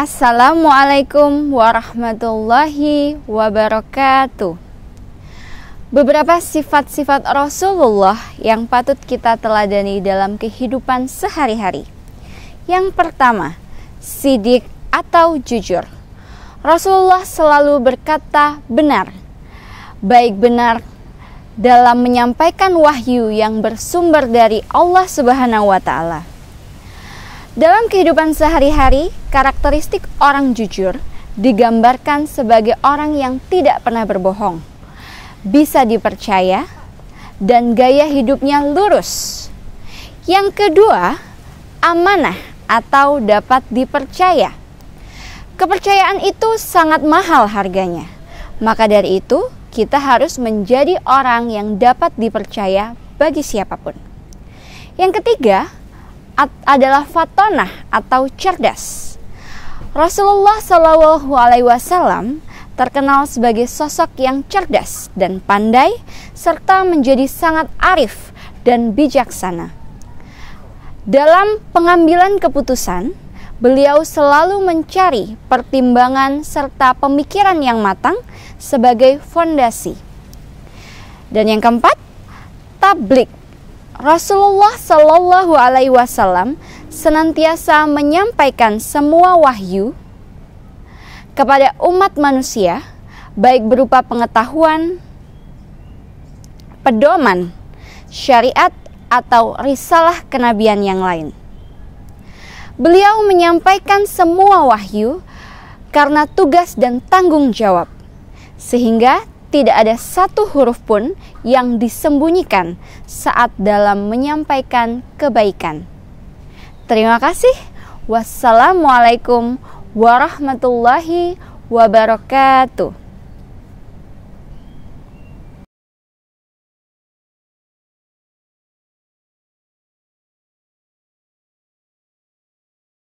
Assalamualaikum warahmatullahi wabarakatuh. Beberapa sifat-sifat Rasulullah yang patut kita teladani dalam kehidupan sehari-hari. Yang pertama, sidik atau jujur. Rasulullah selalu berkata benar, baik benar dalam menyampaikan wahyu yang bersumber dari Allah Subhanahu wa Ta'ala dalam kehidupan sehari-hari, karakteristik orang jujur digambarkan sebagai orang yang tidak pernah berbohong, bisa dipercaya, dan gaya hidupnya lurus. Yang kedua, amanah atau dapat dipercaya. Kepercayaan itu sangat mahal harganya. Maka dari itu, kita harus menjadi orang yang dapat dipercaya bagi siapapun. Yang ketiga, adalah fatonah atau cerdas. Rasulullah Shallallahu Alaihi Wasallam terkenal sebagai sosok yang cerdas dan pandai, serta menjadi sangat arif dan bijaksana. Dalam pengambilan keputusan, beliau selalu mencari pertimbangan serta pemikiran yang matang sebagai fondasi. Dan yang keempat, tablik Rasulullah Shallallahu Alaihi Wasallam senantiasa menyampaikan semua wahyu kepada umat manusia, baik berupa pengetahuan, pedoman, syariat, atau risalah kenabian yang lain. Beliau menyampaikan semua wahyu karena tugas dan tanggung jawab, sehingga tidak ada satu huruf pun yang disembunyikan saat dalam menyampaikan kebaikan. Terima kasih. Wassalamualaikum warahmatullahi wabarakatuh.